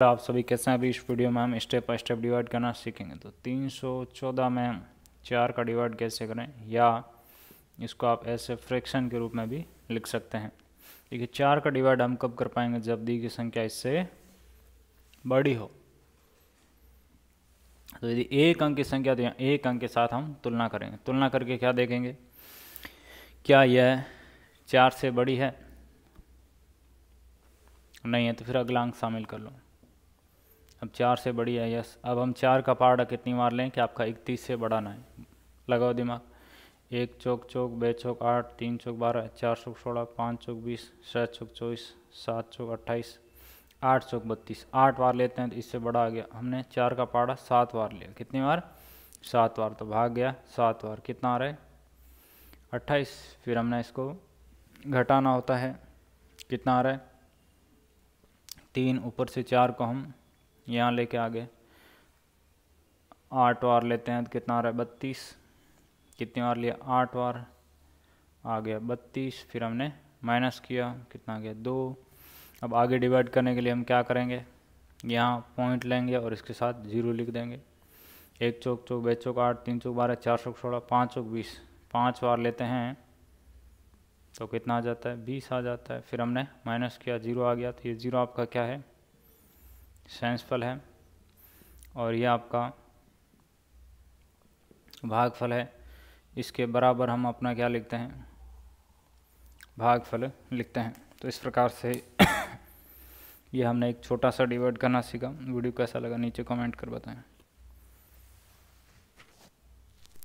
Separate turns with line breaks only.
तो आप सभी कैसे हैं अभी इस वीडियो में हम स्टेप बाई स्टेप डिवाइड करना सीखेंगे तो 314 में चार का डिवाइड कैसे करें या इसको आप ऐसे फ्रैक्शन के रूप में भी लिख सकते हैं देखिए चार का डिवाइड हम कब कर पाएंगे जब दी की संख्या इससे बड़ी हो तो यदि एक अंक की संख्या तो यहाँ एक अंक के साथ हम तुलना करेंगे तुलना करके क्या देखेंगे क्या यह चार से बड़ी है नहीं है तो फिर अगला अंक शामिल कर लो अब चार से बड़ी है यस अब हम चार का पहाड़ा कितनी मार लें कि आपका इकतीस से बड़ा ना है लगाओ दिमाग एक चौक चौक बे चौक आठ तीन चौक बारह चार चौक सोलह पाँच चौक बीस छः चौक चौबीस सात चौक अट्ठाईस आठ चौक बत्तीस आठ बार लेते हैं तो इससे बड़ा आ गया हमने चार का पहाड़ा सात बार लिया कितनी बार सात बार तो भाग गया सात बार कितना आ रहा है अट्ठाईस फिर हमने इसको घटाना होता है कितना आ रहा है तीन ऊपर से चार को हम यहाँ लेके आगे आठ बार लेते हैं तो कितना आ रहा है बत्तीस कितनी बार लिया आठ बार आ गया बत्तीस फिर हमने माइनस किया कितना गया दो अब आगे डिवाइड करने के लिए हम क्या करेंगे यहाँ पॉइंट लेंगे और इसके साथ ज़ीरो लिख देंगे एक चौक चौक बे चौक आठ तीन चौक बारह चार सौ सोलह पाँच चौक बीस पाँच बार लेते हैं तो कितना आ जाता है बीस आ जाता है फिर हमने माइनस किया जीरो आ गया तो ये जीरो आपका क्या है सेंसफल है और ये आपका भागफल है इसके बराबर हम अपना क्या लिखते हैं भागफल लिखते हैं तो इस प्रकार से ये हमने एक छोटा सा डिवाइड करना सीखा वीडियो कैसा लगा नीचे कमेंट कर बताएं